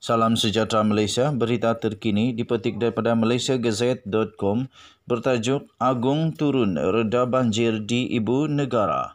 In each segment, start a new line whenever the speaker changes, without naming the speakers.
Salam sejahtera Malaysia, berita terkini dipetik daripada malaysiagazette.com bertajuk Agung Turun Reda Banjir di Ibu Negara.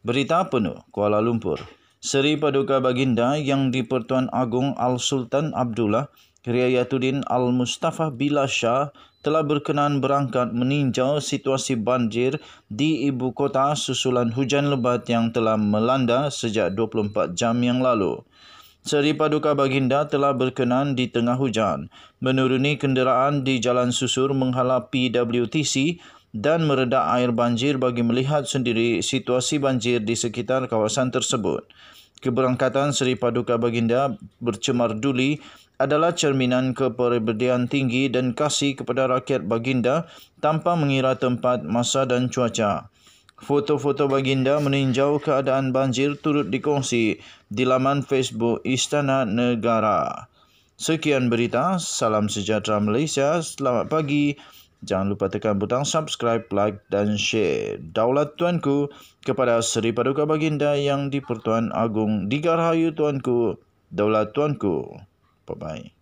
Berita penuh Kuala Lumpur. Seri Paduka Baginda yang Dipertuan Agung Al-Sultan Abdullah Riayatuddin Al-Mustafa Bilashah telah berkenan berangkat meninjau situasi banjir di ibu kota susulan hujan lebat yang telah melanda sejak 24 jam yang lalu. Seri Paduka Baginda telah berkenan di tengah hujan, menuruni kenderaan di jalan susur menghala PWTC dan meredak air banjir bagi melihat sendiri situasi banjir di sekitar kawasan tersebut. Keberangkatan Seri Paduka Baginda bercemar duli adalah cerminan keperibadian tinggi dan kasih kepada rakyat Baginda tanpa mengira tempat, masa dan cuaca. Foto-foto baginda meninjau keadaan banjir turut dikongsi di laman Facebook Istana Negara. Sekian berita, salam sejahtera Malaysia, selamat pagi. Jangan lupa tekan butang subscribe, like dan share. Daulat Tuanku kepada Seri Paduka Baginda yang di Pertuan Agung Digarhayu Tuanku. Daulat Tuanku. Bye-bye.